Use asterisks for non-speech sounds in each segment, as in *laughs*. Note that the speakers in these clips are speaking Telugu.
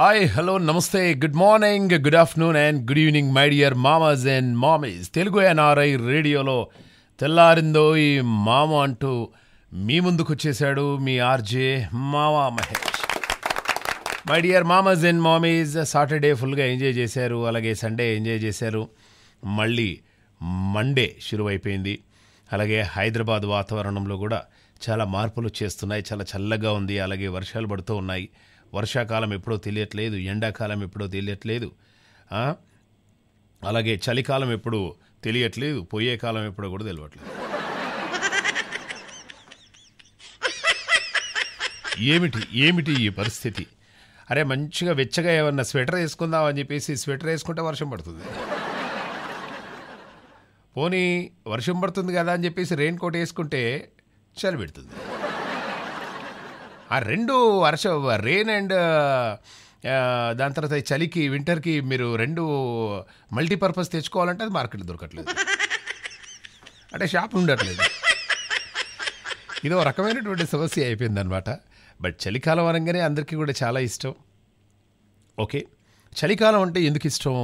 హాయ్ హలో నమస్తే good morning good afternoon and good evening my dear మామాజ్ అండ్ మామీస్ తెలుగు ఎన్ఆర్ఐ రేడియోలో తెల్లారిందో ఈ మామ అంటూ మీ ముందుకు వచ్చేసాడు మీ ఆర్జే మావా మహేష్ మై డియర్ మామాజ్ అండ్ మామీస్ సాటర్డే ఫుల్గా ఎంజాయ్ చేశారు అలాగే సండే ఎంజాయ్ చేశారు మళ్ళీ మండే శురువైపోయింది అలాగే హైదరాబాద్ వాతావరణంలో కూడా చాలా మార్పులు చేస్తున్నాయి చాలా చల్లగా ఉంది అలాగే వర్షాలు పడుతూ ఉన్నాయి వర్షాకాలం ఎప్పుడో తెలియట్లేదు ఎండాకాలం ఎప్పుడో తెలియట్లేదు అలాగే చలికాలం ఎప్పుడు తెలియట్లేదు పోయే కాలం ఎప్పుడో కూడా తెలియట్లేదు ఏమిటి ఏమిటి ఈ పరిస్థితి అరే మంచిగా వెచ్చగా ఏమన్నా స్వెటర్ వేసుకుందాం అని చెప్పేసి స్వెటర్ వేసుకుంటే వర్షం పడుతుంది పోనీ వర్షం పడుతుంది కదా అని చెప్పేసి రెయిన్ కోట్ వేసుకుంటే చలి పెడుతుంది ఆ రెండు వర్ష రెయిన్ అండ్ దాని తర్వాత చలికి వింటర్కి మీరు రెండు మల్టీపర్పస్ తెచ్చుకోవాలంటే అది మార్కెట్లో దొరకట్లేదు అంటే షాప్ ఉండట్లేదు ఇదో రకమైనటువంటి సమస్య అయిపోయిందనమాట బట్ చలికాలం అనగానే అందరికీ కూడా చాలా ఇష్టం ఓకే చలికాలం అంటే ఎందుకు ఇష్టం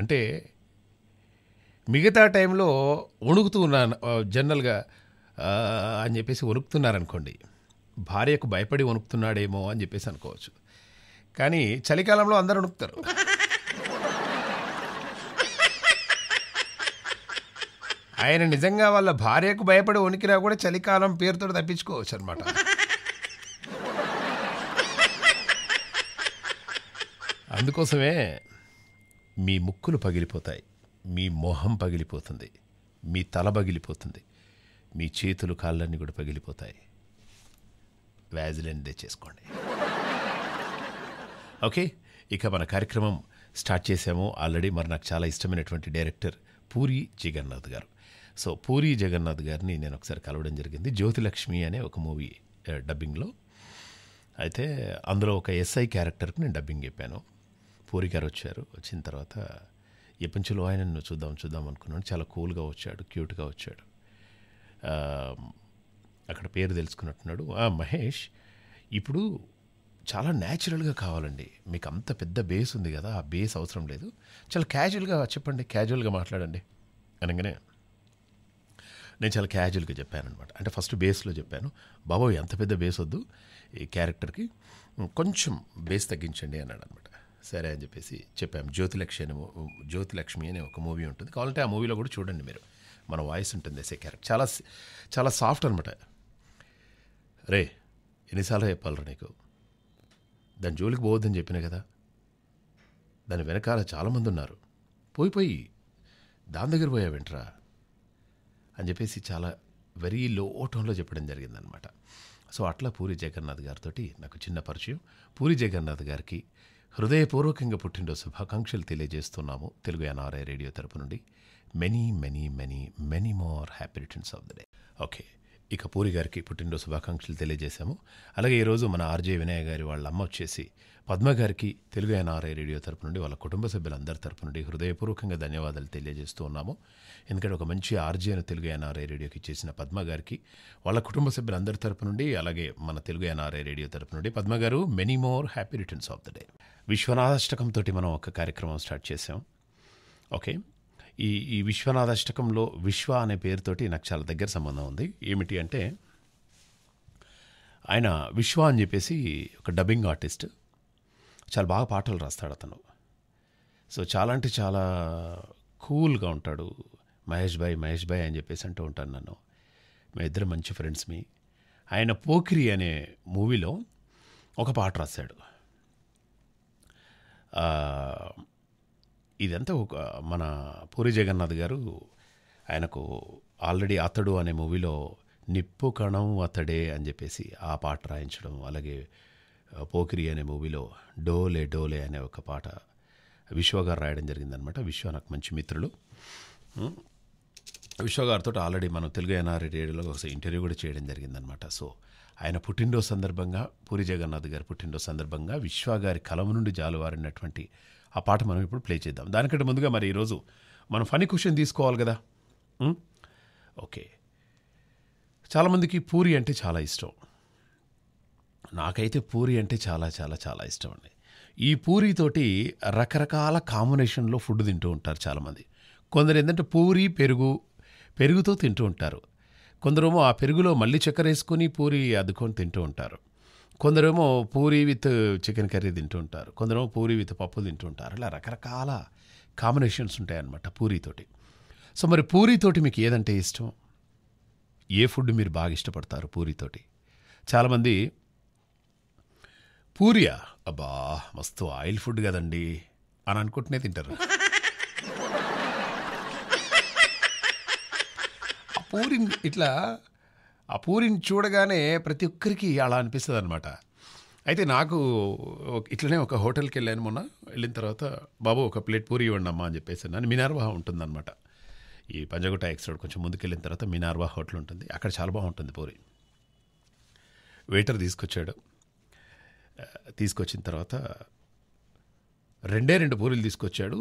అంటే మిగతా టైంలో వణుకుతూ ఉన్నాను జనరల్గా అని చెప్పేసి వణుకుతున్నారనుకోండి భార్యకు భయపడి వణుకుతున్నాడేమో అని చెప్పేసి అనుకోవచ్చు కానీ చలికాలంలో అందరూ వణుకుతారు ఆయన నిజంగా వాళ్ళ భార్యకు భయపడి వణికినా కూడా చలికాలం పేరుతో తప్పించుకోవచ్చు అనమాట అందుకోసమే మీ ముక్కులు పగిలిపోతాయి మీ మొహం పగిలిపోతుంది మీ తల పగిలిపోతుంది మీ చేతులు కాళ్ళన్నీ కూడా పగిలిపోతాయి వ్యాజిలిన్ తెచ్చేసుకోండి ఓకే ఇక మన కార్యక్రమం స్టార్ట్ చేసాము ఆల్రెడీ మరి నాకు చాలా ఇష్టమైనటువంటి డైరెక్టర్ పూరి జగన్నాథ్ గారు సో పూరి జగన్నాథ్ గారిని నేను ఒకసారి కలవడం జరిగింది జ్యోతిలక్ష్మి అనే ఒక మూవీ డబ్బింగ్లో అయితే అందులో ఒక ఎస్ఐ క్యారెక్టర్కి నేను డబ్బింగ్ చెప్పాను పూరి గారు వచ్చారు వచ్చిన తర్వాత ఎప్పంచులో ఆయన చూద్దాం చూద్దాం అనుకున్నాను చాలా కూల్గా వచ్చాడు క్యూట్గా వచ్చాడు అక్కడ పేరు తెలుసుకున్నట్టున్నాడు ఆ మహేష్ ఇప్పుడు చాలా న్యాచురల్గా కావాలండి మీకు అంత పెద్ద బేస్ ఉంది కదా ఆ బేస్ అవసరం లేదు చాలా క్యాజువల్గా చెప్పండి క్యాజువల్గా మాట్లాడండి అనగానే నేను చాలా క్యాజువల్గా చెప్పాను అనమాట అంటే ఫస్ట్ బేస్లో చెప్పాను బాబోయ్ ఎంత పెద్ద బేస్ వద్దు ఈ క్యారెక్టర్కి కొంచెం బేస్ తగ్గించండి అన్నాడు అనమాట సరే అని చెప్పేసి చెప్పాము జ్యోతిలక్ష్మి అని జ్యోతిలక్ష్మి అనే ఒక మూవీ ఉంటుంది కావాలంటే ఆ మూవీలో కూడా చూడండి మీరు మన వాయిస్ ఉంటుంది సే క్యారెక్టర్ చాలా చాలా సాఫ్ట్ అనమాట రే ఎన్నిసార్లు చెప్పాలరా నీకు దాని జోలికి పోవద్దని చెప్పిన కదా దాని వెనకాల చాలామంది ఉన్నారు పోయి పోయి దాని దగ్గర పోయా వెంట్రా అని చెప్పేసి చాలా వెరీ లో టోన్లో చెప్పడం జరిగిందనమాట సో అట్లా పూరి జగన్నాథ్ గారితో నాకు చిన్న పరిచయం పూరి జగన్నాథ్ గారికి హృదయపూర్వకంగా పుట్టినరోజు శుభాకాంక్షలు తెలియజేస్తున్నాము తెలుగు ఎన్ఆర్ఐ రేడియో తరపు నుండి many many many many more happy returns of the day okay ఇక పూరి గారికి పుట్టినరోజు శుభాకాంక్షలు తెలియజేశాము అలాగే ఈరోజు మన ఆర్జే వినయ్ గారి వాళ్ళ అమ్మ వచ్చేసి పద్మ గారికి తెలుగు ఎన్ఆర్ఐ రేడియో తరపు నుండి వాళ్ళ కుటుంబ సభ్యులందరి తరపు నుండి హృదయపూర్వకంగా ధన్యవాదాలు తెలియజేస్తూ ఉన్నాము ఎందుకంటే ఒక మంచి ఆర్జే అని తెలుగు ఎన్ఆర్ఐ రేడియోకి ఇచ్చేసిన పద్మ గారికి వాళ్ళ కుటుంబ సభ్యులందరి తరపు నుండి అలాగే మన తెలుగు ఎన్ఆర్ఐ రేడియో తరపు నుండి పద్మ గారు many more happy returns of the day విశ్వనాథాష్టకంతో మనం ఒక కార్యక్రమం స్టార్ట్ చేసాం ఓకే ఈ ఈ విశ్వనాథాష్టకంలో విశ్వ అనే పేరుతోటి నాకు చాలా దగ్గర సంబంధం ఉంది ఏమిటి అంటే ఆయన విశ్వ అని చెప్పేసి ఒక డబ్బింగ్ ఆర్టిస్ట్ చాలా బాగా పాటలు రాస్తాడు అతను సో చాలా అంటే చాలా కూల్గా ఉంటాడు మహేష్ భాయ్ మహేష్ భాయ్ అని చెప్పేసి అంటూ ఉంటాను నన్ను మా ఇద్దరు మంచి ఫ్రెండ్స్ మీ ఆయన పోకిరి అనే మూవీలో ఒక పాట రాశాడు ఇదంతా ఒక మన పూరి జగన్నాథ్ గారు ఆయనకు ఆల్రెడీ అతడు అనే మూవీలో నిప్పు కణం అతడే అని చెప్పేసి ఆ పాట రాయించడం అలాగే పోకిరి అనే మూవీలో డోలే డోలే అనే ఒక పాట విశ్వ గారు రాయడం జరిగిందనమాట విశ్వ నాకు మంచి మిత్రులు విశ్వ గారితో ఆల్రెడీ మనం తెలుగు ఎన్ఆర్ఐ రేడియోలో ఒకసారి ఇంటర్వ్యూ కూడా చేయడం జరిగిందనమాట సో ఆయన పుట్టినరోజు సందర్భంగా పూరి జగన్నాథ్ గారి పుట్టినరోజు సందర్భంగా విశ్వ గారి కలం నుండి జాలువారినటువంటి ఆ పాట మనం ఇప్పుడు ప్లే చేద్దాం దానికంటే ముందుగా మరి ఈరోజు మనం ఫనీ క్వశ్చన్ తీసుకోవాలి కదా ఓకే చాలామందికి పూరి అంటే చాలా ఇష్టం నాకైతే పూరి అంటే చాలా చాలా చాలా ఇష్టం అండి ఈ పూరితోటి రకరకాల కాంబినేషన్లో ఫుడ్ తింటూ ఉంటారు చాలామంది కొందరు ఏంటంటే పూరి పెరుగు పెరుగుతో తింటూ ఉంటారు కొందరేమో ఆ పెరుగులో మళ్ళీ చక్కెర వేసుకొని పూరి అద్దుకొని తింటూ ఉంటారు కొందరేమో పూరి విత్ చికెన్ కర్రీ తింటుంటారు కొందరేమో పూరి విత్ పప్పు తింటుంటారు ఇలా రకరకాల కాంబినేషన్స్ ఉంటాయన్నమాట పూరీతోటి సో మరి పూరీతోటి మీకు ఏదంటే ఇష్టం ఏ ఫుడ్ మీరు బాగా ఇష్టపడతారు పూరీతోటి చాలామంది పూరియా అబ్బా మస్తు ఆయిల్ ఫుడ్ కదండి అని అనుకుంటూనే తింటారు పూరి ఇట్లా ఆ పూరిని చూడగానే ప్రతి ఒక్కరికి అలా అనిపిస్తుంది అనమాట అయితే నాకు ఇట్లనే ఒక హోటల్కి వెళ్ళాను మొన్న వెళ్ళిన తర్వాత బాబు ఒక ప్లేట్ పూరి ఇవ్వండి అమ్మా అని చెప్పేసి నన్ను మినార్వా ఉంటుందన్నమాట ఈ పంజగుట్ట ఎక్స్ రోడ్ కొంచెం ముందుకు వెళ్ళిన తర్వాత మినార్వా హోటల్ ఉంటుంది అక్కడ చాలా బాగుంటుంది పూరి వెయిటర్ తీసుకొచ్చాడు తీసుకొచ్చిన తర్వాత రెండే రెండు పూరీలు తీసుకొచ్చాడు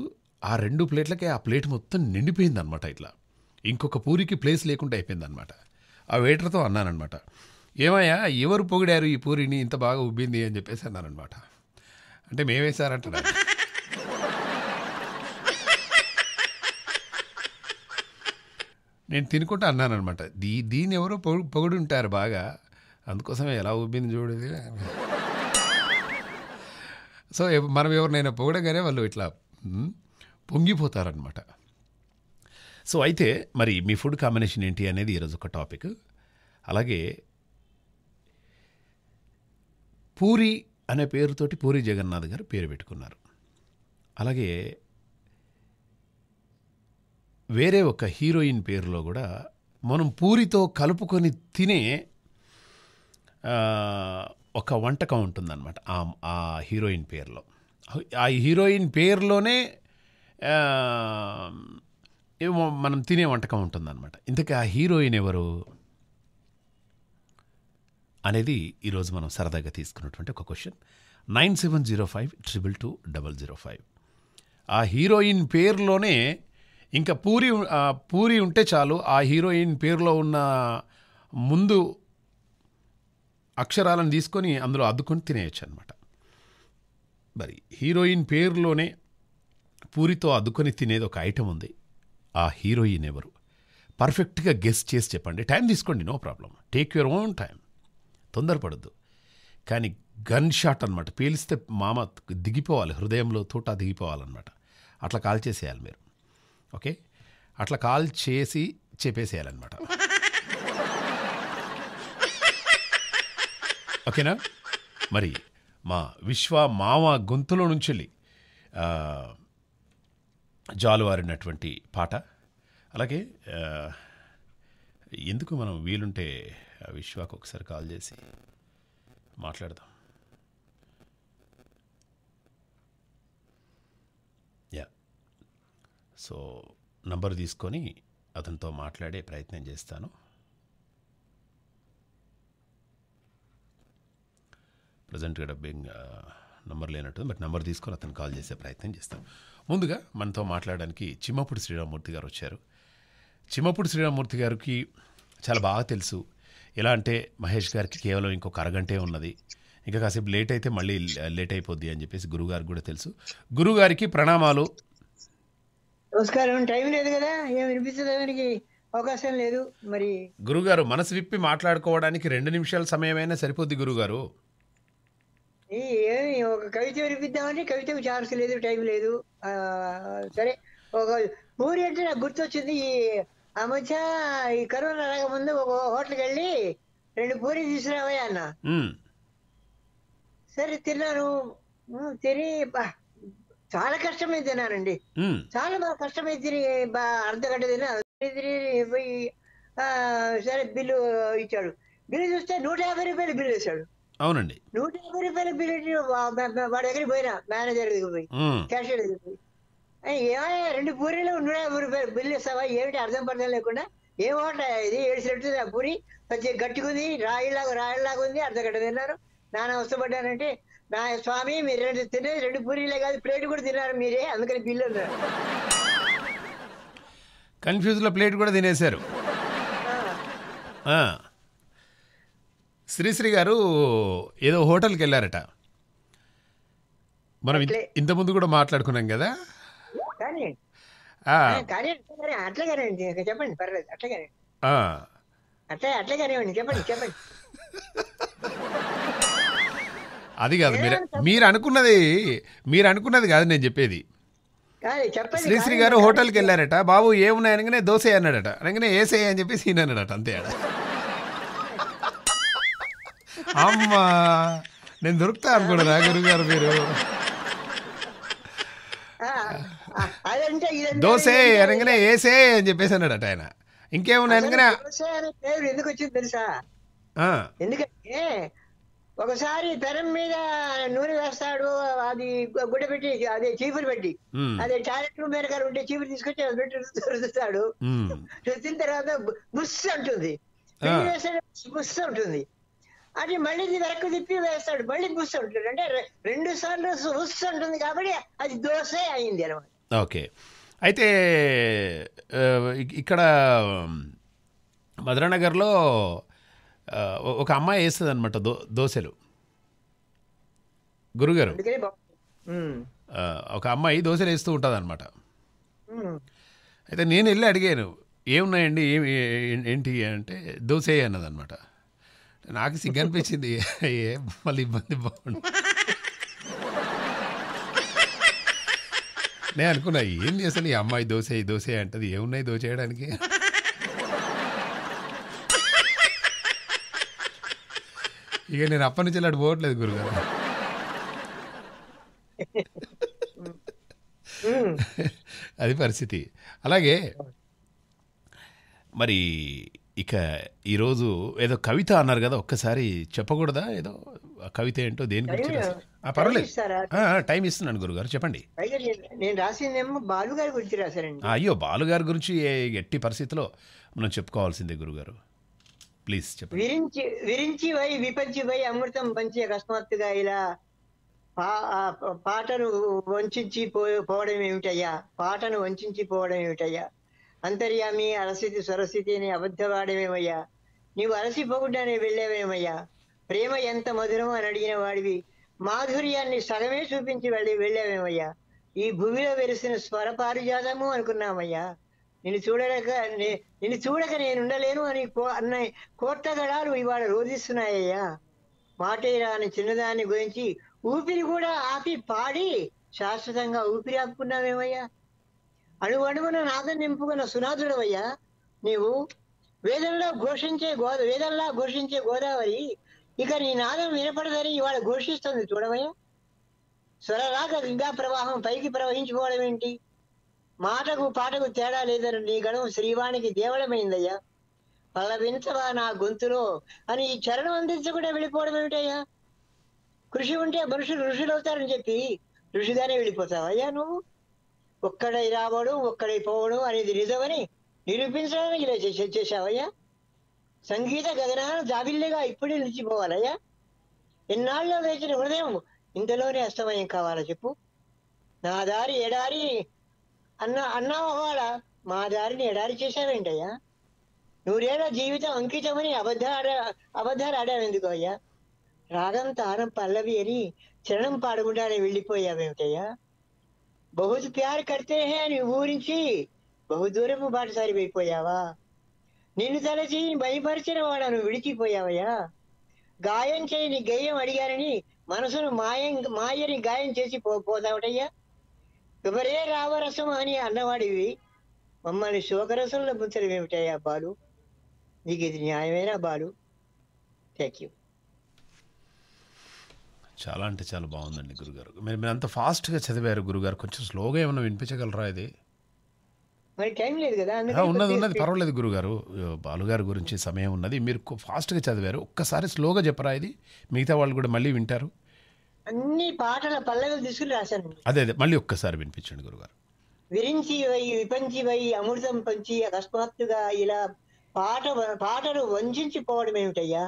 ఆ రెండు ప్లేట్లకే ఆ ప్లేట్ మొత్తం నిండిపోయిందనమాట ఇట్లా ఇంకొక పూరికి ప్లేస్ లేకుండా అయిపోయిందనమాట ఆ వెయిటర్తో అన్నానమాట ఏమయ్యా ఎవరు పొగిడారు ఈ పూరిని ఇంత బాగా ఉబ్బింది అని చెప్పేసి అన్నారనమాట అంటే మేమేసారంట నేను తినుకుంటా అన్నానమాట దీ దీన్ని ఎవరో పొగు ఉంటారు బాగా అందుకోసమే ఎలా ఉబ్బింది చూడేది సో మనం ఎవరినైనా పొగడగానే వాళ్ళు ఇట్లా పొంగిపోతారనమాట సో అయితే మరి మీ ఫుడ్ కాంబినేషన్ ఏంటి అనేది ఈరోజు ఒక టాపిక్ అలాగే పూరి అనే పేరుతోటి పూరి జగన్నాథ్ గారు పేరు పెట్టుకున్నారు అలాగే వేరే ఒక హీరోయిన్ పేరులో కూడా మనం పూరితో కలుపుకొని తినే ఒక వంటకం ఉంటుందన్నమాట ఆ హీరోయిన్ పేరులో ఆ హీరోయిన్ పేరులోనే ఏమో మనం తినే వంటకం ఉంటుందన్నమాట ఇంతకీ ఆ హీరోయిన్ ఎవరు అనేది ఈరోజు మనం సరదాగా తీసుకున్నటువంటి ఒక question nine seven zero five triple two double zero five ఆ హీరోయిన్ పేరులోనే ఇంకా పూరి పూరి ఉంటే చాలు ఆ హీరోయిన్ పేరులో ఉన్న ముందు అక్షరాలను తీసుకొని అందులో అద్దుకొని తినేయచ్చు అనమాట మరి హీరోయిన్ పేరులోనే పూరితో అద్దుకొని తినేది ఒక ఐటెం ఉంది ఆ హీరోయిన్ ఎవరు పర్ఫెక్ట్గా గెస్ చేసి చెప్పండి టైం తీసుకోండి no problem take your own time తొందరపడద్దు కానీ గన్ షాట్ అనమాట పేలిస్తే మామ దిగిపోవాలి హృదయంలో తోట దిగిపోవాలన్నమాట అట్లా కాల్ చేసేయాలి మీరు ఓకే అట్లా కాల్ చేసి చెప్పేసేయాలన్నమాట ఓకేనా మరి మా విశ్వ మామ గొంతులో నుంచి జాలువారినటువంటి పాట అలాగే ఎందుకు మనం వీలుంటే విశ్వాకు ఒకసారి కాల్ చేసి మాట్లాడదాం యా సో నంబర్ తీసుకొని అతనితో మాట్లాడే ప్రయత్నం చేస్తాను ప్రజెంట్గా డబ్బింగ్ నంబర్ లేనట్టు బట్ నంబర్ తీసుకొని అతను కాల్ చేసే ప్రయత్నం చేస్తాం ముందుగా మనతో మాట్లాడడానికి చిమ్మపూడి శ్రీరామ్మూర్తి గారు వచ్చారు చిమ్మపూడి శ్రీరామ్మూర్తి గారికి చాలా బాగా తెలుసు ఎలా అంటే మహేష్ గారికి కేవలం ఇంకొక అరగంటే ఉన్నది ఇంకా కాసేపు లేట్ అయితే మళ్ళీ లేట్ అయిపోద్ది అని చెప్పేసి గురుగారికి కూడా తెలుసు గురుగారికి ప్రణామాలు నమస్కారం టైం లేదు కదా ఏం వినిపించడానికి అవకాశం లేదు మరి గురుగారు మనసు విప్పి మాట్లాడుకోవడానికి రెండు నిమిషాల సమయమైనా సరిపోద్ది గురుగారు ఈ ఒక కవిత వినిపిద్దామని కవిత ఛాన్స్ లేదు టైం లేదు సరే ఒక ఊరి అంటే నాకు గుర్తొచ్చింది ఈ ఆ మధ్య ఈ కరోనా రాకముందు ఒక హోటల్కి వెళ్ళి రెండు పూరి తీసుకురావా అన్న సరే తిన్నాను తిని చాలా కష్టమై తిన్నానండి చాలా బాగా కష్టమై తిని అర్ధ గంట తిన్నా సరే బిల్లు ఇచ్చాడు బిల్లు చూస్తే నూట యాభై రూపాయలు బిల్లు వేశాడు అవునండి నూట యాభై రూపాయల బిల్లెట్ వాడి దగ్గర పోయినా మేనేజర్ దగ్గర పోయి క్యాషియర్ దగ్గర పోయి ఏమయ్యా రెండు పూరీలు నూట యాభై రూపాయలు బిల్లు ఇస్తావా ఏమిటి అర్థం పర్థం లేకుండా ఏం ఇది ఏడిసినట్టు ఆ పూరి పచ్చి గట్టుకుంది రాయిలాగా రాయిలాగా ఉంది అర్ధ గడ్డ తిన్నారు నాన్న వస్తపడ్డానంటే నా స్వామి మీరు రెండు తినేది రెండు పూరీలే కాదు ప్లేట్ కూడా తిన్నారు మీరే అందుకని బిల్లు కన్ఫ్యూజ్ లో ప్లేట్ కూడా తినేశారు శ్రీశ్రీ గారు ఏదో హోటల్కి వెళ్ళారట మనం ఇంత ముందు కూడా మాట్లాడుకున్నాం కదా అట్లా అది కాదు మీరు మీరు అనుకున్నది మీరు అనుకున్నది కాదు నేను చెప్పేది శ్రీశ్రీ గారు హోటల్కి వెళ్ళారట బాబు ఏమున్నాయనగానే దోశ అన్నాడట అనగానే ఏసే అని చెప్పేసి సీన్ అన్నాడట అంతే అమ్మా నేను దొరుకుతా అనుకోడా గారు మీరు దోసే అనగానే ఏసే అని చెప్పేసి అన్నాడట ఆయన ఇంకేమన్నా అనగానే ఎందుకు వచ్చింది తెలుసా ఎందుకంటే ఒకసారి తెరం మీద నూనె వేస్తాడు అది గుడ్డ పెట్టి అదే చీపురు పెట్టి అదే టాయిలెట్ రూమ్ మీద ఉంటే చీపురు తీసుకొచ్చి పెట్టి రుద్దుతాడు రుద్దిన తర్వాత బుస్ అంటుంది బుస్ అంటుంది అది మళ్ళీ వెనక్కి తిప్పి వేస్తాడు మళ్ళీ కూర్చుంటాడు అంటే రెండు సార్లు కూర్చుంటుంది కాబట్టి అది దోశ అయింది అనమాట ఓకే అయితే ఇక్కడ మధురానగర్లో ఒక అమ్మాయి వేస్తుంది అనమాట దో దోశలు గురుగారు ఒక అమ్మాయి దోశలు వేస్తూ ఉంటుంది అనమాట అయితే నేను వెళ్ళి అడిగాను ఏమున్నాయండి ఏంటి అంటే దోశ అన్నదనమాట నాకు సిగ్గు అనిపించింది మళ్ళీ ఇబ్బంది బాగుండు నేను అనుకున్నా ఏం చేశాను ఈ అమ్మాయి దోశ ఈ దోశ అంటది ఏమున్నాయి దోశ చేయడానికి ఇక నేను అప్పటి నుంచి ఇలాంటి పోవట్లేదు గురుగారు అది పరిస్థితి అలాగే మరి ఇక ఈరోజు ఏదో కవిత అన్నారు కదా ఒక్కసారి చెప్పకూడదా ఏదో కవిత ఏంటో దేని గురించి పర్వాలేదు టైం ఇస్తున్నాను గురుగారు చెప్పండి నేను రాసిందేమో బాలుగారి గురించి రాశానండి అయ్యో బాలుగారి గురించి ఎట్టి పరిస్థితిలో మనం చెప్పుకోవాల్సిందే గురుగారు ప్లీజ్ చెప్పండి విరించి విరించి వై విపంచి వై అమృతం పంచి అకస్మాత్తుగా ఇలా పాటను వంచి పోవడం ఏమిటయ్యా పాటను వంచి పోవడం ఏమిటయ్యా అంతర్యామి అలసితి సరస్వతి అని అబద్ధవాడమేమయ్యా నీవు అలసిపోకుండానే వెళ్ళావేమయ్యా ప్రేమ ఎంత మధురమో అని అడిగిన వాడివి మాధుర్యాన్ని సగమే చూపించి వెళ్ళి వెళ్ళావేమయ్యా ఈ భూమిలో వెలిసిన స్వర పారిజాతము అనుకున్నామయ్యా నిన్ను చూడలేక నిన్ను చూడక నేను ఉండలేను అని కో అన్న కోర్తగడాలు ఇవాళ రోధిస్తున్నాయ్యా అని చిన్నదాన్ని గురించి ఊపిరి కూడా ఆపి పాడి శాశ్వతంగా ఊపిరి ఆపుకున్నామేమయ్యా అణువణువున నాదం నింపుకున్న సునాథుడవయ్యా నీవు వేదంలో ఘోషించే గోద వేదంలా ఘోషించే గోదావరి ఇక నీ నాదం వినపడదని ఇవాళ ఘోషిస్తుంది చూడవయ్యా స్వరరాక గంగా ప్రవాహం పైకి ప్రవహించుకోవడం ఏంటి మాటకు పాటకు తేడా లేదని నీ గణం శ్రీవాణికి దేవడమైందయ్యా పల్లవింతవా నా గొంతులో అని ఈ చరణం అందించకుండా వెళ్ళిపోవడం ఏమిటయ్యా కృషి ఉంటే మనుషులు ఋషులు అవుతారని చెప్పి ఋషిగానే వెళ్ళిపోతావయ్యా నువ్వు ఒక్కడై రావడం ఒక్కడై పోవడం అనేది నిజమని నిరూపించడానికి ఇలా చేసావయ్యా సంగీత గగనాలు దాబిల్లిగా ఇప్పుడే నిలిచిపోవాలయ్యా ఎన్నాళ్ళలో వేసిన హృదయం ఇంతలోనే అస్తమయం కావాలా చెప్పు నా దారి ఎడారి అన్న అన్నావాల మా దారిని ఎడారి చేశావేంటయ్యా నూరేళ్ల జీవితం అంకితమని అబద్ధ అబద్ధాలు ఆడావు ఎందుకు అయ్యా రాగం తారం పల్లవి అని చరణం పాడకుండానే వెళ్ళిపోయావేమిటయ్యా బహుజు ప్యార్ కడితే హే అని ఊరించి దూరము బాటసారి అయిపోయావా నిన్ను తలచి భయపరిచిన వాడను విడిచిపోయావయ్యా గాయం చేయని గేయం అడిగారని మనసును మాయం మాయని గాయం చేసి పో ఎవరే రావరసం అని అన్నవాడివి మమ్మల్ని శోకరసంలో ముంచడం ఏమిటయ్యా బాలు నీకు ఇది న్యాయమేనా బాలు థ్యాంక్ యూ చాలా అంటే చాలా బాగుందండి గురుగారు మీరు మీరు అంత ఫాస్ట్గా చదివారు గురుగారు కొంచెం స్లోగా ఏమైనా వినిపించగలరా ఇది ఉన్నది ఉన్నది పర్వాలేదు గురుగారు బాలుగారి గురించి సమయం ఉన్నది మీరు ఫాస్ట్గా చదివారు ఒక్కసారి స్లోగా చెప్పరా ఇది మిగతా వాళ్ళు కూడా మళ్ళీ వింటారు అన్ని పాటల పల్లెలు తీసుకుని రాశాను అదే అదే మళ్ళీ ఒక్కసారి వినిపించండి గురుగారు విరించి వై విపంచి వై అమృతం పంచి అకస్మాత్తుగా ఇలా పాట పాటలు పోవడం ఏమిటయ్యా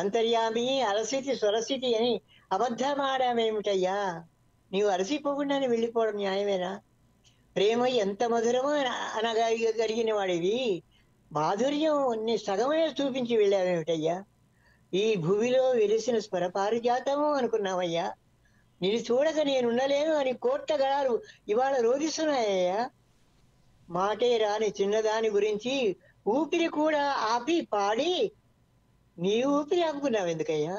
అంతర్యామి అలసిటి సొరసిటి అని అబద్ధమాడామేమిటయ్యా నీవు అలసిపోకుండానే వెళ్ళిపోవడం న్యాయమేనా ప్రేమ ఎంత మధురమో అనగలిగిన వాడివి మాధుర్యం అన్ని సగమే చూపించి వెళ్ళావేమిటయ్యా ఈ భూమిలో వెలిసిన స్వరపారిజాతము అనుకున్నామయ్యా నేను చూడక నేనుండలేను అని కోట్ల గడాలు ఇవాళ రోధిస్తున్నాయ్యా మాటే రాని చిన్నదాని గురించి ఊపిరి కూడా ఆపి పాడి నీ ఊపిరి ఆపుకున్నావు ఎందుకయ్యా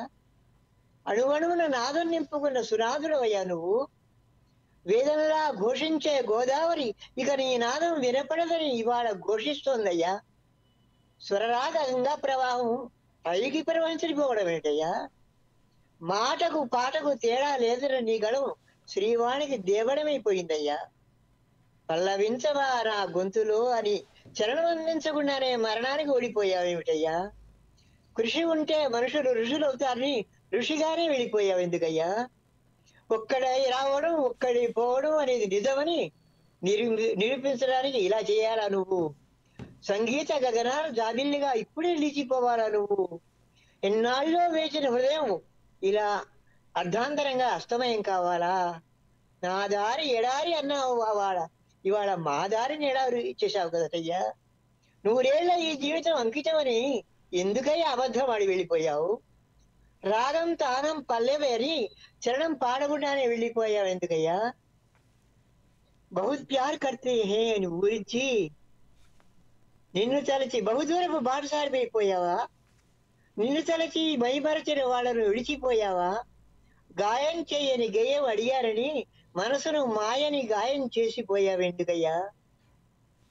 అణువణువున నాదం నింపుకున్న అయ్యా నువ్వు వేదనలా ఘోషించే గోదావరి ఇక నీ నాదం వినపడదని ఇవాళ ఘోషిస్తోందయ్యా గంగా ప్రవాహం పైకి ప్రవహించిపోవడం ఏంటయ్యా మాటకు పాటకు తేడా లేదని నీ గళం శ్రీవాణికి దేవడమైపోయిందయ్యా పల్లవించవా నా గొంతులో అని చరణం అందించకుండానే మరణానికి ఓడిపోయావేమిటయ్యా కృషి ఉంటే మనుషులు ఋషులు అవుతారని ఋషిగానే వెళ్ళిపోయావు ఎందుకయ్యా ఒక్కడై రావడం ఒక్కడి పోవడం అనేది నిజమని నిరూపించడానికి ఇలా చేయాలా నువ్వు సంగీత గగనాలు జాబిల్లిగా ఇప్పుడే లీచిపోవాలా నువ్వు ఎన్నాళ్ళలో వేచిన హృదయం ఇలా అర్ధాంతరంగా అస్తమయం కావాలా నా దారి ఎడారి అన్నావు వాడ ఇవాళ మా దారిని ఎడారి ఇచ్చేసావు కదటయ్యా నూరేళ్ల ఈ జీవితం అంకితమని ఎందుకయ్య అబద్ధం ఆడి వెళ్ళిపోయావు రాగం తానం పల్లెవేరి చరణం పాడకుండానే వెళ్ళిపోయావు ఎందుకయ్యా బహుత్ ప్యార్ కర్తే హే అని ఊరించి నిన్ను తలచి బహుదూరపు బాటసారి నిన్ను తలచి భయపరచిన వాళ్ళను విడిచిపోయావా గాయం చేయని గేయం అడిగారని మనసును మాయని గాయం చేసిపోయావు ఎందుకయ్యా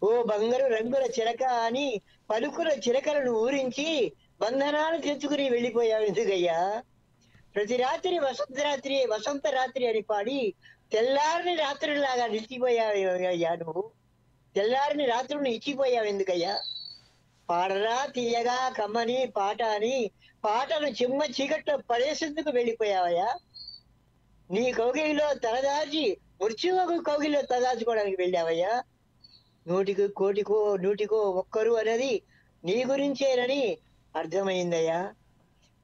ఓ బంగారు రంగుల చిలక అని పలుకుల చిలకలను ఊరించి బంధనాలు తెచ్చుకుని వెళ్ళిపోయావు ఎందుకయ్యా ప్రతి రాత్రి వసంత రాత్రి వసంత రాత్రి అని పాడి తెల్లారిని రాత్రులాగా నిలిచిపోయావు అయ్యా నువ్వు తెల్లారిని రాత్రులు ఇచ్చిపోయావు ఎందుకయ్యా పాడరా తీయగా కమ్మని పాట అని పాటను చిమ్మ చీకట్లో పడేసేందుకు వెళ్ళిపోయావయ్యా నీ కౌగిలిలో తలదాచి మృత్యువకు కౌగిలిలో తలదాచుకోవడానికి వెళ్ళావయ్యా నూటికి కోటికో నూటికో ఒక్కరు అనేది నీ గురించేనని అర్థమైందయ్యా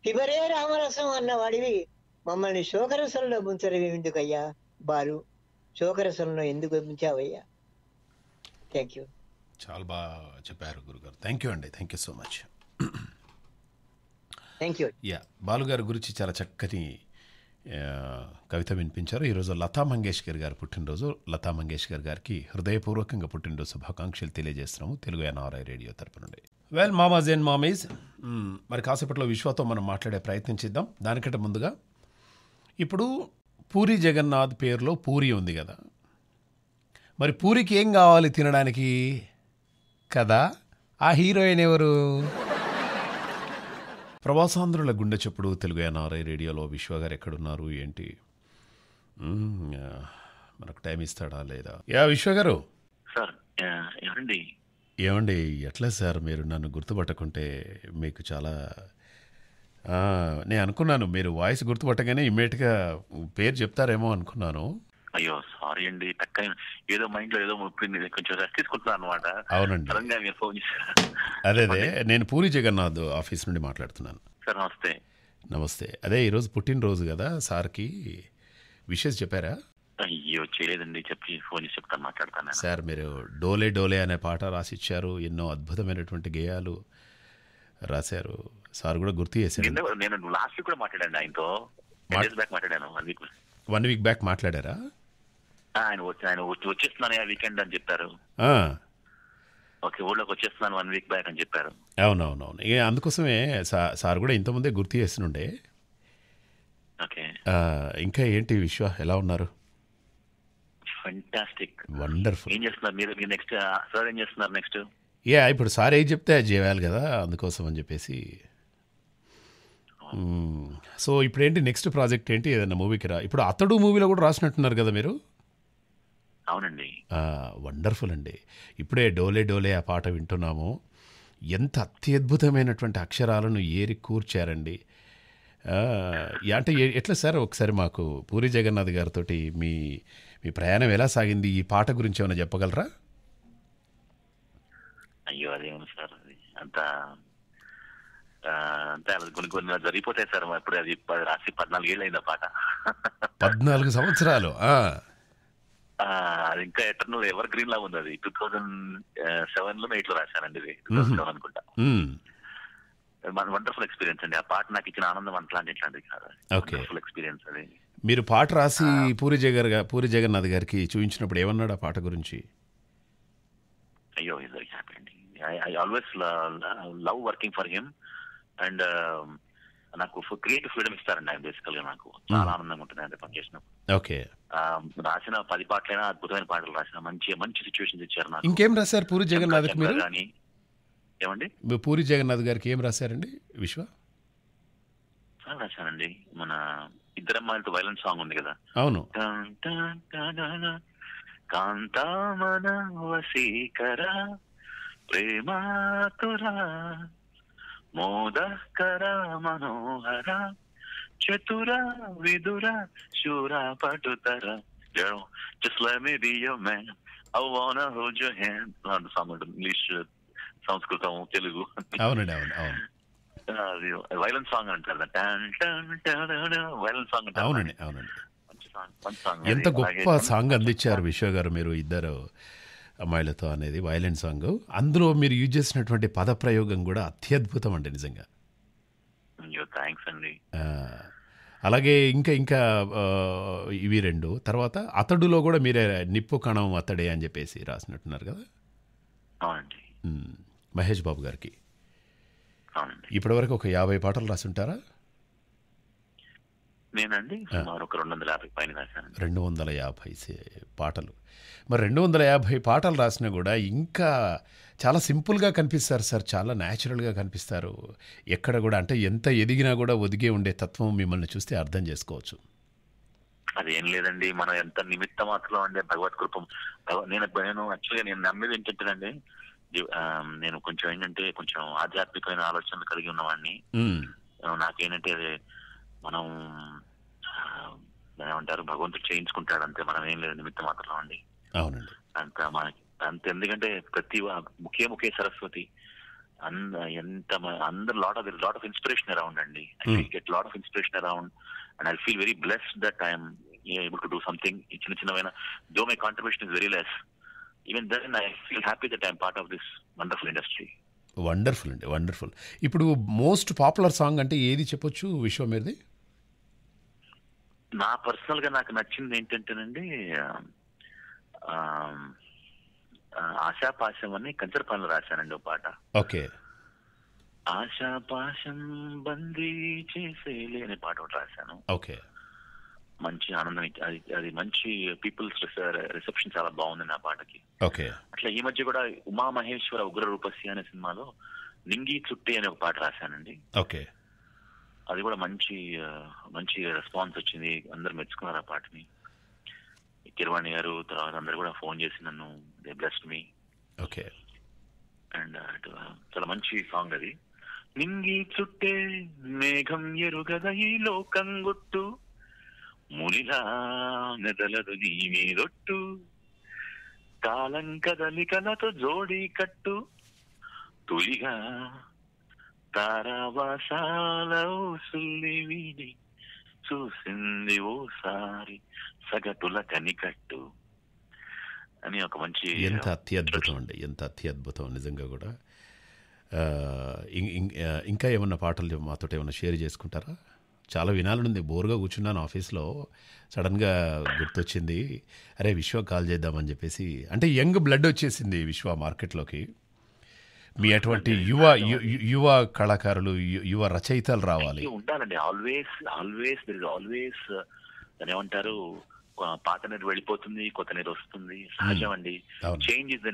పిబరే రామరసం అన్న వాడివి మమ్మల్ని శోకరసంలో ముంచడం ఎందుకయ్యా బారు శోకరసంలో ఎందుకు ముంచావయ్యా థ్యాంక్ యూ చాలా బాగా చెప్పారు గురుగారు థ్యాంక్ యూ అండి thank you so much thank you yeah బాలుగారి గురించి చాలా చక్కని కవిత వినిపించారు ఈరోజు లతా మంగేష్కర్ గారు పుట్టినరోజు లతా మంగేష్కర్ గారికి హృదయపూర్వకంగా పుట్టినరోజు శుభాకాంక్షలు తెలియజేస్తున్నాము తెలుగు ఎన్ఆర్ఐ రేడియో తరపు నుండి వెల్ మామాజ్ అండ్ మామీజ్ మరి కాసేపట్లో విశ్వతో మనం మాట్లాడే ప్రయత్నం చేద్దాం దానికంటే ముందుగా ఇప్పుడు పూరి జగన్నాథ్ పేరులో పూరి ఉంది కదా మరి పూరికి ఏం కావాలి తినడానికి కదా ఆ హీరోయిన్ ఎవరు ప్రవాసాంధ్రుల గుండె చెప్పుడు తెలుగు ఎన్ఆర్ఐ రేడియోలో విశ్వ గారు ఎక్కడున్నారు ఏంటి మనకు టైం ఇస్తాడా లేదా యా విశ్వ గారు ఏమండి ఏమండి ఎట్లా సార్ మీరు నన్ను గుర్తుపట్టకుంటే మీకు చాలా నేను అనుకున్నాను మీరు వాయిస్ గుర్తుపట్టగానే ఇమ్మీడియట్గా పేరు చెప్తారేమో అనుకున్నాను అయ్యో సారీ అండి టక్కని ఏదో మైండ్ లో ఏదో ముప్పింది కొంచెం రెస్ట్ తీసుకుంటున్నాను అనమాట అవునండి ఫోన్ అదే అదే నేను పూరి జగన్నాథ్ ఆఫీస్ నుండి మాట్లాడుతున్నాను సార్ నమస్తే నమస్తే అదే ఈరోజు పుట్టినరోజు కదా సార్కి విషెస్ చెప్పారా అయ్యో చేయలేదండి చెప్పి ఫోన్ చెప్తాను మాట్లాడతాను సార్ మీరు డోలే డోలే అనే పాట రాసిచ్చారు ఎన్నో అద్భుతమైనటువంటి గేయాలు రాశారు సార్ కూడా గుర్తు చేశారు నేను లాస్ట్ కూడా మాట్లాడాను ఆయనతో వన్ వీక్ బ్యాక్ మాట్లాడారా ఆయన ఆయన వచ్చేస్తున్నాను వీకెండ్ అని చెప్పారు ఓకే ఊళ్ళోకి వచ్చేస్తున్నాను వన్ వీక్ బ్యాక్ అని చెప్పారు అవునవునవును ఇక అందుకోసమే సార్ కూడా ఇంతకుముందే గుర్తు చేస్తుండే ఓకే ఇంకా ఏంటి విశ్వ ఎలా ఉన్నారు ఫంటాస్టిక్ వండర్ఫుల్ ఏం చేస్తున్నారు మీరు మీరు నెక్స్ట్ సార్ ఏం చేస్తున్నారు నెక్స్ట్ యా ఇప్పుడు సార్ ఏం చెప్తే చేయాలి కదా అందుకోసం అని చెప్పేసి సో ఇప్పుడు ఏంటి నెక్స్ట్ ప్రాజెక్ట్ ఏంటి ఏదైనా మూవీకి రా ఇప్పుడు అతడు మూవీలో కూడా రాసినట్టున్నారు కదా మీరు అవునండి వండర్ఫుల్ అండి ఇప్పుడే డోలే డోలే ఆ పాట వింటున్నాము ఎంత అత్యద్భుతమైనటువంటి అక్షరాలను ఏరి కూర్చారండి అంటే ఎట్లా సార్ ఒకసారి మాకు పూరి జగన్నాథ్ గారితో మీ మీ ప్రయాణం ఎలా సాగింది ఈ పాట గురించి ఏమైనా చెప్పగలరా అయ్యో అదేమి సార్ అంత అంటే కొన్ని కొన్ని జరిగిపోతాయి సార్ ఇప్పుడు అది రాసి ఏళ్ళు అయింది ఆ పాట పద్నాలుగు సంవత్సరాలు అది ఇంకా ఎటర్నల్ ఎవర్ గ్రీన్ లాగా ఉంది అది టూ థౌజండ్ సెవెన్ లో ఎయిట్ లో రాశానండి ఇది సెవెన్ అనుకుంటా వండర్ఫుల్ ఎక్స్పీరియన్స్ అండి ఆ పాట నాకు ఇచ్చిన ఆనందం అట్లాంటి ఇట్లాంటిది కాదు వండర్ఫుల్ ఎక్స్పీరియన్స్ అది మీరు పాట రాసి పూరి జగర్ పూరి జగన్నాథ్ గారికి చూపించినప్పుడు ఏమన్నాడు ఆ పాట గురించి అయ్యో ఇది happy I always love working for him and నాకు క్రియేటివ్ ఫ్రీడమ్ ఇస్తారండి ఆయన బేసికల్ గా నాకు చాలా hmm. ఆనందంగా ఉంటుంది అంటే పనిచేసినప్పుడు ఓకే రాసిన పది పాటలైనా అద్భుతమైన పాటలు రాసిన మంచి మంచి సిచ్యువేషన్స్ ఇచ్చారు నాకు ఇంకేం రాశారు పూరి జగన్నాథ్ కానీ ఏమండి పూరి జగన్నాథ్ గారికి ఏం రాశారండి విశ్వ చాలా రాశానండి మన ఇద్దరమ్మాయిలతో వైలెంట్ సాంగ్ ఉంది కదా అవును కాంతామన వసీకర ప్రేమాతురా మోదకర మనోహర చతుర విదుర శూర పటుతర Daryl, just let me be your man. I wanna hold your hand. అలాంటి సాంగ్ ఇంగ్లీష్ సంస్కృతం తెలుగు అవునండి అవును అవును అది సాంగ్ అంటారు సాంగ్ అవునండి అవునండి ఎంత గొప్ప సాంగ్ అందించారు విశ్వ గారు మీరు ఇద్దరు అమ్మాయిలతో అనేది వైలెంట్ సాంగ్ అందులో మీరు యూజ్ చేసినటువంటి పద ప్రయోగం కూడా అత్యద్భుతం అండి నిజంగా థ్యాంక్స్ అండి అలాగే ఇంకా ఇంకా ఇవి రెండు తర్వాత అతడులో కూడా మీరే నిప్పు కణం అతడే అని చెప్పేసి రాసినట్టున్నారు కదా మహేష్ బాబు గారికి ఇప్పటివరకు ఒక యాభై పాటలు రాసి ఉంటారా నేనండి సుమారు ఒక రెండు వందల యాభై పైన రాశాను రెండు వందల యాభై పాటలు మరి రెండు వందల యాభై పాటలు రాసినా కూడా ఇంకా చాలా సింపుల్గా కనిపిస్తారు సార్ చాలా న్యాచురల్గా కనిపిస్తారు ఎక్కడ కూడా అంటే ఎంత ఎదిగినా కూడా ఒదిగే ఉండే తత్వం మిమ్మల్ని చూస్తే అర్థం చేసుకోవచ్చు అదేం లేదండి మనం ఎంత నిమిత్త మాత్రం అంటే భగవత్ కృపం నేను నేను యాక్చువల్గా నేను నమ్మేది అండి నేను కొంచెం ఏంటంటే కొంచెం ఆధ్యాత్మికమైన ఆలోచనలు కలిగి ఉన్నవాడిని నాకేంటంటే మనం ఏమంటారు భగవంతుడు చేయించుకుంటాడు అంతే మనం ఏం లేదు నిమిత్తం మాత్రం అండి అవునండి అంత మనకి అంత ఎందుకంటే ప్రతి ముఖ్య ముఖ్య సరస్వతి అంద ఎంత అందరు lot of lot of inspiration around అండి I get lot of inspiration around and I feel very blessed that I'm able to do something చిన్న చిన్నమైన though my contribution is very less even then I feel happy that I'm part of this wonderful industry wonderful అండి వండర్ఫుల్ ఇప్పుడు మోస్ట్ పాపులర్ సాంగ్ అంటే ఏది చెప్పొచ్చు విశ్వమేర్ది నా పర్సనల్ గా నాకు నచ్చింది ఏంటంటేనండి ఆశాపాశం అని కంచర పనులు రాశానండి ఒక పాట ఓకే ఆశాపాశం బందీ చేసేలే అనే పాట ఒకటి రాశాను ఓకే మంచి ఆనందం అది అది మంచి పీపుల్స్ రిసెప్షన్ చాలా బాగుంది నా పాటకి ఓకే అట్లా ఈ మధ్య కూడా ఉమా మహేశ్వర ఉగ్ర రూపస్య అనే సినిమాలో నింగి చుట్టి అనే ఒక పాట రాశానండి ఓకే అది కూడా మంచి మంచి రెస్పాన్స్ వచ్చింది అందరు మెచ్చుకున్నారు ఆ పాటని కిరవాణి గారు తర్వాత అందరు కూడా ఫోన్ చేసి నన్ను they blessed me okay and చాలా మంచి సాంగ్ అది నింగి చుట్టే మేఘం ఎరుగద ఈ లోకం గుట్టు మునిలా నెదలదు నీ మీదొట్టు కాలం కదలికలతో జోడి కట్టు తులిగా తారావాసాలో సుల్లివిని చూసింది ఓసారి సగటుల కనికట్టు అని ఒక మంచి ఎంత అత్యద్భుతం అండి ఎంత అత్యద్భుతం నిజంగా కూడా ఇంకా ఏమన్నా పాటలు మాతో ఏమన్నా షేర్ చేసుకుంటారా చాలా వినాలనుంది బోర్గా కూర్చున్నాను ఆఫీస్లో సడన్గా గుర్తొచ్చింది అరే విశ్వ కాల్ చేద్దామని చెప్పేసి అంటే యంగ్ బ్లడ్ వచ్చేసింది విశ్వ మార్కెట్లోకి మీ అటువంటి యువ యువ కళాకారులు యువ రచయితలు రావాలి ఉండాలండి ఆల్వేస్ ఆల్వేస్ దర్ ఆల్వేస్ ఏమంటారు పాత నీరు వెళ్ళిపోతుంది కొత్త నీరు వస్తుంది సహజం అండి change is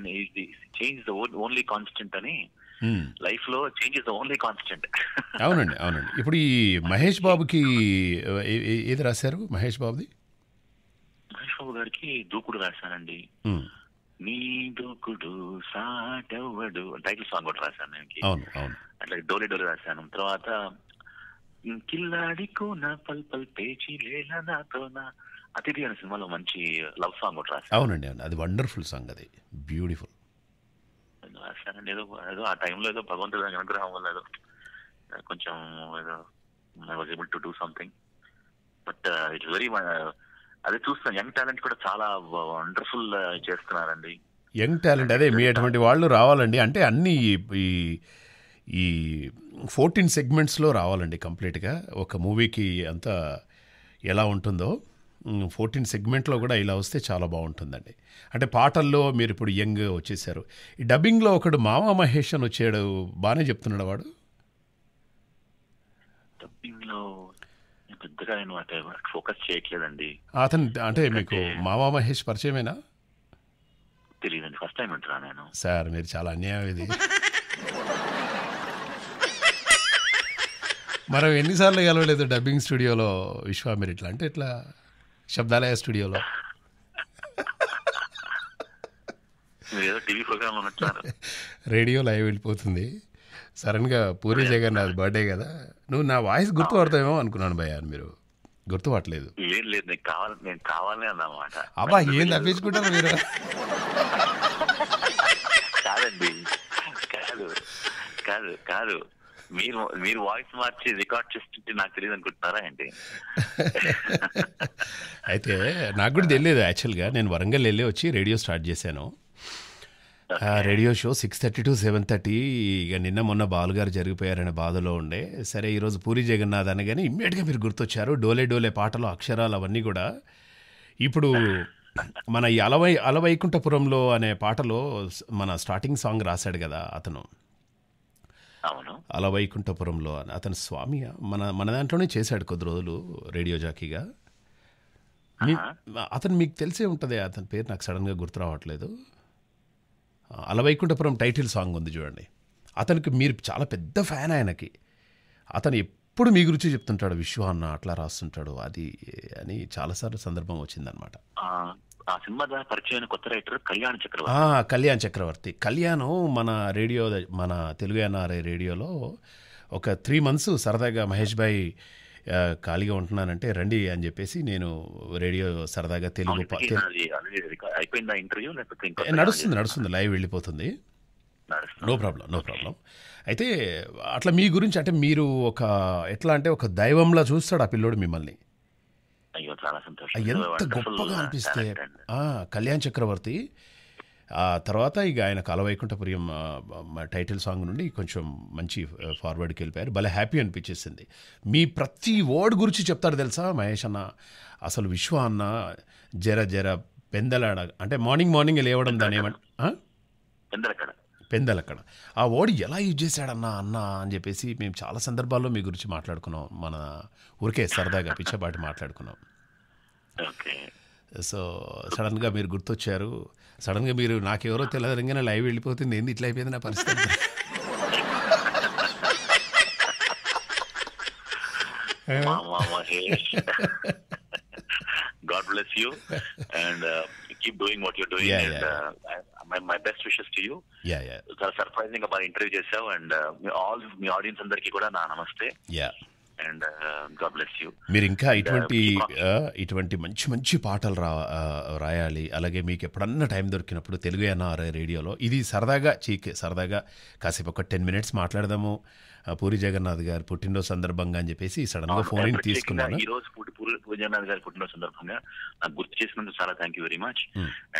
change is only constant అని లైఫ్ లో చేంజ్ ఇస్ ఓన్లీ కాన్స్టెంట్ అవునండి అవునండి ఇప్పుడు ఈ మహేష్ *laughs* బాబుకి ఏది రాశారు మహేష్ బాబుది మహేష్ బాబు గారికి దూకుడు రాశానండి నీ దూకుడు సాటవడు టైటిల్ సాంగ్ కూడా రాశాను నేను అట్లా డోలే డోలే రాశాను తర్వాత కిల్లాడికో నా పల్ పల్ పేచి లేలా నాతో నా అతిథి అనే సినిమాలో మంచి లవ్ సాంగ్ కూడా రాశాను అవునండి అవును అది వండర్ఫుల్ సాంగ్ అది బ్యూటిఫుల్ రాశానండి ఏదో ఏదో ఆ టైంలో ఏదో భగవంతుడు అనుగ్రహం వల్ల ఏదో కొంచెం ఏదో I was able to do something but it's very అదే చూస్తాం యంగ్ టాలెంట్ కూడా చాలా వండర్ఫుల్ చేస్తున్నారండి యంగ్ టాలెంట్ అదే మీ అటువంటి వాళ్ళు రావాలండి అంటే అన్ని ఈ ఈ ఫోర్టీన్ సెగ్మెంట్స్లో రావాలండి కంప్లీట్గా ఒక మూవీకి అంతా ఎలా ఉంటుందో ఫోర్టీన్ సెగ్మెంట్లో కూడా ఇలా వస్తే చాలా బాగుంటుందండి అంటే పాటల్లో మీరు ఇప్పుడు యంగ్ వచ్చేసారు ఈ డబ్బింగ్లో ఒకడు మామా మహేష్ అని వచ్చాడు బాగానే చెప్తున్నాడు వాడు డబ్బింగ్లో పెద్దగా నేను అటు ఫోకస్ చేయట్లేదండి అతను అంటే మీకు మామా మహేష్ పరిచయమేనా తెలియదండి ఫస్ట్ టైం వింటున్నా నేను సార్ మీరు చాలా అన్యాయం ఇది మనం ఎన్నిసార్లు కలవలేదు డబ్బింగ్ స్టూడియోలో విశ్వ మీరు ఇట్లా అంటే ఇట్లా శబ్దాలయ స్టూడియోలో *laughs* రేడియో లైవ్ వెళ్ళిపోతుంది సడన్గా పూరి నాది బర్త్డే *laughs* కదా నువ్వు నా వాయిస్ గుర్తుపడతావేమో అనుకున్నాను భయ్య మీరు గుర్తుపట్టలేదు లేదు లేదు నేను కావాలి నేను కావాలని అన్నమాట అబ్బా ఏం తప్పించుకుంటారు మీరు కాదండి కాదు కాదు కాదు మీరు మీరు వాయిస్ మార్చి రికార్డ్ చేస్తుంటే నాకు తెలియదు అనుకుంటున్నారా అండి *laughs* అయితే నాకు కూడా తెలియదు యాక్చువల్గా నేను వరంగల్ వెళ్ళి వచ్చి రేడియో స్టార్ట్ చేశాను radio show six thirty to seven thirty ఇక నిన్న మొన్న బాలుగారు జరిగిపోయారనే బాధలో ఉండే సరే ఈరోజు పూరి జగన్నాథ్ కానీ ఇమ్మీడియట్గా మీరు గుర్తొచ్చారు డోలే డోలే పాటలు అక్షరాలు అవన్నీ కూడా ఇప్పుడు మన ఈ అలవై అలవైకుంఠపురంలో అనే పాటలో మన స్టార్టింగ్ సాంగ్ రాశాడు కదా అతను అలవైకుంఠపురంలో అని అతను స్వామి మన మన దాంట్లోనే చేశాడు కొద్ది రోజులు రేడియో జాకీగా అతను మీకు తెలిసే ఉంటుంది అతని పేరు నాకు సడన్గా గుర్తు రావట్లేదు అలవైకుంఠపురం టైటిల్ సాంగ్ ఉంది చూడండి అతనికి మీరు చాలా పెద్ద ఫ్యాన్ ఆయనకి అతను ఎప్పుడు మీ గురించి చెప్తుంటాడు విశ్వ అన్న అట్లా రాస్తుంటాడు అది అని చాలాసార్లు సందర్భం వచ్చిందనమాట ఆ సినిమా పరిచయం కొత్త రైటర్ కళ్యాణ్ చక్రవర్తి కళ్యాణ్ చక్రవర్తి కళ్యాణ్ మన రేడియో మన తెలుగు ఎన్ఆర్ఐ రేడియోలో ఒక త్రీ మంత్స్ సరదాగా మహేష్ భాయ్ ఖాళీగా ఉంటున్నానంటే రండి అని చెప్పేసి నేను రేడియో సరదాగా తెలుగు నడుస్తుంది నడుస్తుంది లైవ్ వెళ్ళిపోతుంది నో ప్రాబ్లం నో ప్రాబ్లం అయితే అట్లా మీ గురించి అంటే మీరు ఒక ఎట్లా అంటే ఒక దైవంలా చూస్తాడు ఆ పిల్లోడు మిమ్మల్ని ఎంత గొప్పగా అనిపిస్తే కళ్యాణ్ చక్రవర్తి ఆ తర్వాత ఇక ఆయన కలవైకుంఠపురియం టైటిల్ సాంగ్ నుండి కొంచెం మంచి ఫార్వర్డ్కి వెళ్ళిపోయారు భలే హ్యాపీ అనిపించేసింది మీ ప్రతి వర్డ్ గురించి చెప్తారు తెలుసా మహేష్ అన్న అసలు విశ్వ అన్న జర జర పెందలాడ అంటే మార్నింగ్ మార్నింగ్ లేవడం దాని ఏమంటే పెందలు అక్కడ ఆ వర్డ్ ఎలా యూజ్ చేశాడన్నా అన్న అని చెప్పేసి మేము చాలా సందర్భాల్లో మీ గురించి మాట్లాడుకున్నాం మన ఊరికే సరదాగా పిచ్చబాటి మాట్లాడుకున్నాం ఓకే సో సడన్గా మీరు గుర్తొచ్చారు సడన్గా మీరు నాకెవరో తెలియదుగానే లైవ్ వెళ్ళిపోతుంది ఏంది ఇట్లా అయిపోయింది నా పరిస్థితి God bless you and uh, keep doing what you're doing. Yeah, and, yeah. Uh, my, my best wishes to you. Yeah, yeah. చాలా సర్ప్రైజింగ్ గా బాగా ఇంటర్వ్యూ చేసావు అండ్ ఆల్ మీ ఆడియన్స్ అందరికీ కూడా నా నమస్తే. Yeah. And God bless you మీరు ఇంకా ఇటువంటి uh, ఇటువంటి మంచి మంచి పాటలు రా uh, రాయాలి అలాగే మీకు ఎప్పుడన్నా టైం దొరికినప్పుడు తెలుగు ఎన్ఆర్ఐ రేడియోలో ఇది సరదాగా చీకే సరదాగా కాసేపు ఒక టెన్ మినిట్స్ మాట్లాడదాము పూరి జగన్నాథ్ గారు పుట్టినరోజు సందర్భంగా అని చెప్పేసి సడన్ గా ఫోన్ తీసుకున్నాను ఈ రోజు పూరి జగన్నాథ్ గారు పుట్టినరోజు సందర్భంగా నాకు గుర్తు చేసినందుకు చాలా thank you very much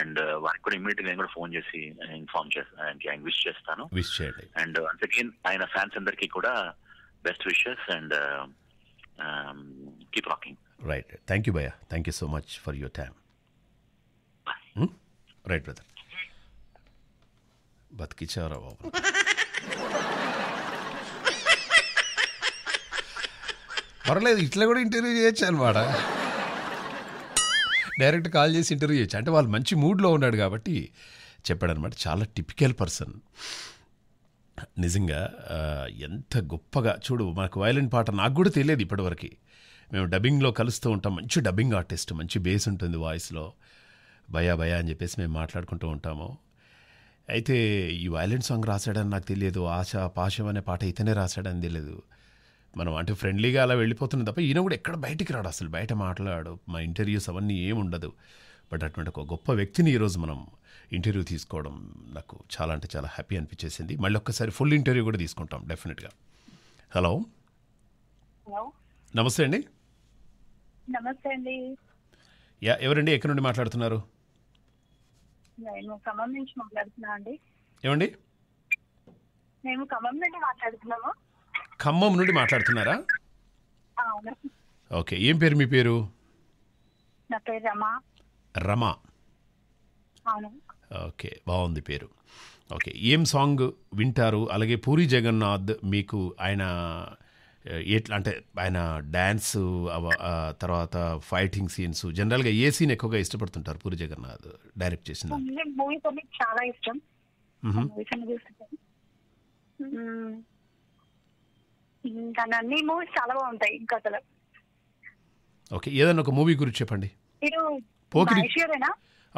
and uh, వారికి కూడా ఇమీడియట్ నేను కూడా ఫోన్ చేసి ఇన్ఫార్మ్ చేస్తాను ఆయన విష్ చేస్తాను విష్ చేయండి అండ్ వన్స్ ఆయన ఫ్యాన్స్ అందరికీ కూడా best wishes and keep rocking right thank you భయ్య thank you so much for your time right brother బతికిచ్చారా బాబు పర్లేదు ఇట్లా కూడా ఇంటర్వ్యూ చేయొచ్చు అనమాట డైరెక్ట్ కాల్ చేసి ఇంటర్వ్యూ చేయొచ్చు అంటే వాళ్ళు మంచి మూడ్లో ఉన్నాడు కాబట్టి చెప్పాడనమాట చాలా టిపికల్ పర్సన్ నిజంగా ఎంత గొప్పగా చూడు మనకు వయలిన్ పాట నాకు కూడా తెలియదు ఇప్పటివరకు మేము డబ్బింగ్లో కలుస్తూ ఉంటాం మంచి డబ్బింగ్ ఆర్టిస్ట్ మంచి బేస్ ఉంటుంది వాయిస్లో భయా భయా అని చెప్పేసి మేము మాట్లాడుకుంటూ ఉంటాము అయితే ఈ వయలిన్ సాంగ్ రాశాడని నాకు తెలియదు ఆశ పాశం అనే పాట ఇతనే రాశాడని తెలియదు మనం అంటే ఫ్రెండ్లీగా అలా వెళ్ళిపోతుంది తప్ప ఈయన కూడా ఎక్కడ బయటికి రాడు అసలు బయట మాట్లాడు మా ఇంటర్వ్యూస్ అవన్నీ ఏముండదు బట్ అటువంటి ఒక గొప్ప వ్యక్తిని ఈరోజు మనం ఇంటర్వ్యూ తీసుకోవడం నాకు చాలా అంటే చాలా హ్యాపీ అనిపించేసింది మళ్ళీ ఒక్కసారి ఫుల్ ఇంటర్వ్యూ కూడా తీసుకుంటాం డెఫినెట్గా హలో నమస్తే అండి నమస్తే అండి యా ఎవరండి ఎక్కడి నుండి మాట్లాడుతున్నారు ఖమ్మం నుంచి మాట్లాడుతున్నా అండి ఏమండి ఖమ్మం నుండి ఖమ్మం నుండి మాట్లాడుతున్నారా ఓకే ఏం పేరు మీ పేరు నా పేరు రమ రమ ఓకే బాగుంది పేరు ఓకే ఏం సాంగ్ వింటారు అలాగే పూరి జగన్నాథ్ మీకు ఆయన ఎట్లా అంటే ఆయన డ్యాన్స్ తర్వాత ఫైటింగ్ సీన్స్ జనరల్గా ఏ సీన్ ఎక్కువగా ఇష్టపడుతుంటారు పూరి జగన్నాథ్ డైరెక్ట్ చేసిన మూవీస్ చాలా ఇష్టం అన్ని మూవీస్ చాలా బాగుంటాయి ఇంకా ఓకే ఏదైనా ఒక మూవీ గురించి చెప్పండి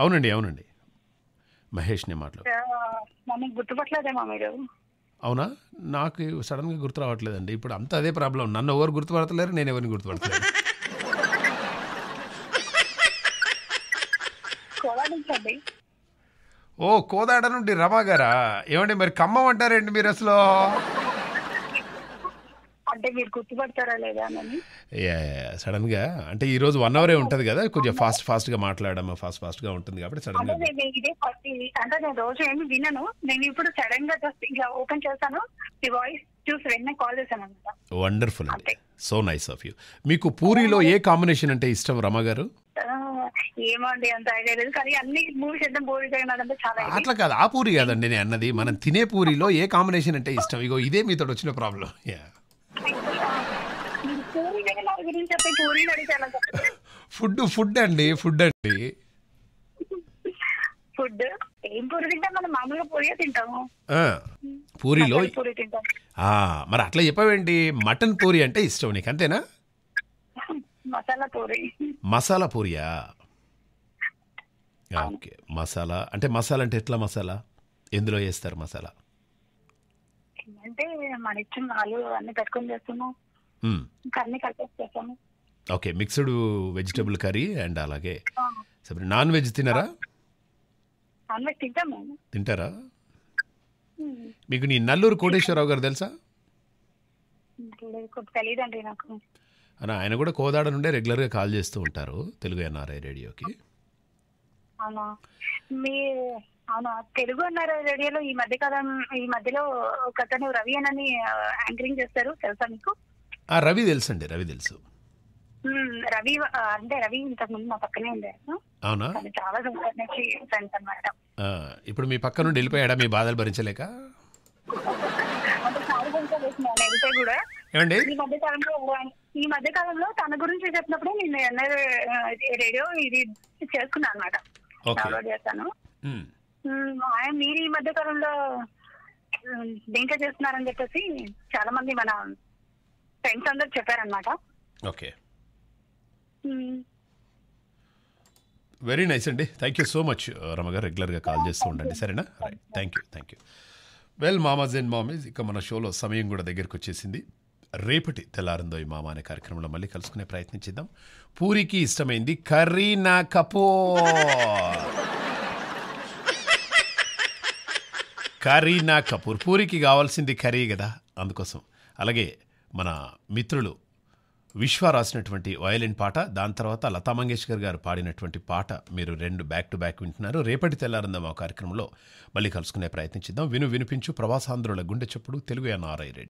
అవునండి అవునండి మహేష్ నే మాట్లాడు నన్ను మీరు అవునా నాకు సడన్ గా గుర్తు రావట్లేదండి ఇప్పుడు అంత అదే ప్రాబ్లం నన్ను ఎవరు గుర్తుపడతలేరు నేను ఎవరిని గుర్తుపడతాను ఓ కోదాడ నుండి రమా గారా ఏమండి మరి ఖమ్మం అంటారేంటి మీరు అసలు అంటే మీరు గుర్తుపడతారా లేదా సడన్ గా అంటే ఈ రోజు వన్ అవరే ఉంటది కదా కొంచెం ఫాస్ట్ ఫాస్ట్ గా మాట్లాడడం ఫాస్ట్ ఫాస్ట్ గా ఉంటుంది కాబట్టి సడన్ గా ఇదే అంటే నేను రోజు ఏమి వినను నేను ఇప్పుడు సడన్ గా జస్ట్ ఇలా ఓపెన్ చేస్తాను ది వాయిస్ చూసి వెంటనే కాల్ చేశాను వండర్ఫుల్ అండి సో నైస్ ఆఫ్ యూ మీకు పూరిలో ఏ కాంబినేషన్ అంటే ఇష్టం రమ గారు ఏమండి అంత కానీ అన్ని మూవీస్ చాలా అట్లా కాదు ఆ పూరి కాదండి నేను అన్నది మనం తినే పూరిలో ఏ కాంబినేషన్ అంటే ఇష్టం ఇగో ఇదే మీతో వచ్చిన ప్రాబ్లం యా ఫుడ్ ఫుడ్ అండి ఫుడ్ అండి ఫుడ్ ఏం పూరి తింటాం మనం మామూలుగా తింటాము పూరిలో పూరి తింటాం మరి అట్లా చెప్పవేంటి మటన్ పూరి అంటే ఇష్టం నీకు అంతేనా మసాలా పూరి మసాలా పూరియా ఓకే మసాలా అంటే మసాలా అంటే ఎట్లా మసాలా ఎందులో వేస్తారు మసాలా మేము మన ఇచ్చిన ఆలు అన్ని పెట్టుకొని చేస్తాము ఇంకా అన్ని కలిపేసి చేస్తాము okay mixed vegetable curry and అలాగే నాన్ వెజ్ తినరా నాన్ వెజ్ తింటాము తింటారా మీకు నీ నల్లూరు కోటేశ్వరరావు గారు తెలుసా తెలియదండి నాకు అన్న ఆయన కూడా కోదాడ నుండే గా కాల్ చేస్తూ ఉంటారు తెలుగు ఎన్ఆర్ఐ రేడియోకి అవునా మీ అవునా తెలుగు అన్నారు రేడియోలో ఈ మధ్య కాలం ఈ మధ్యలో ఒక అతను రవి అని యాంకరింగ్ చేస్తారు తెలుసా మీకు ఆ రవి తెలుసండి రవి తెలుసు రవి అంటే రవి ఇంతకు ముందు మా పక్కనే ఉండారు అవునా చాలా సంవత్సరాల నుంచి ఫ్రెండ్స్ అనమాట ఇప్పుడు మీ పక్క నుండి వెళ్ళిపోయాడా మీ బాధలు భరించలేక ఏమండి ఈ మధ్య కాలంలో ఈ మధ్య కాలంలో తన గురించి చెప్పినప్పుడు నేను రేడియో ఇది చేసుకున్నాను అనమాట డౌన్లోడ్ మీరు ఈ మధ్య కాలంలో చేస్తున్నారని చెప్పేసి చాలా మంది మన ఫ్రెండ్స్ అందరు చెప్పారనమాట ఓకే వెరీ నైస్ అండి థ్యాంక్ యూ సో మచ్ రమగారు రెగ్యులర్గా కాల్ చేస్తూ ఉండండి సరేనా right thank you thank you well మామాజ్ అండ్ మామీజ్ ఇక మన షోలో సమయం కూడా దగ్గరకు వచ్చేసింది రేపటి తెల్లారందో ఈ మామా అనే కార్యక్రమంలో మళ్ళీ కలుసుకునే ప్రయత్నం చేద్దాం పూరికి ఇష్టమైంది కరీనా కపో కరీనా కపూర్ పూరికి కావాల్సింది కర్రీ కదా అందుకోసం అలాగే మన మిత్రులు విశ్వ రాసినటువంటి వయలిన్ పాట దాని తర్వాత లతా మంగేష్కర్ గారు పాడినటువంటి పాట మీరు రెండు బ్యాక్ టు బ్యాక్ వింటున్నారు రేపటి తెల్లారందం ఆ కార్యక్రమంలో మళ్ళీ కలుసుకునే ప్రయత్నించిద్దాం విను వినిపించు ప్రవాసాంధ్రుల గుండె చెప్పుడు తెలుగు ఎన్ఆర్ఐ రెడ్డి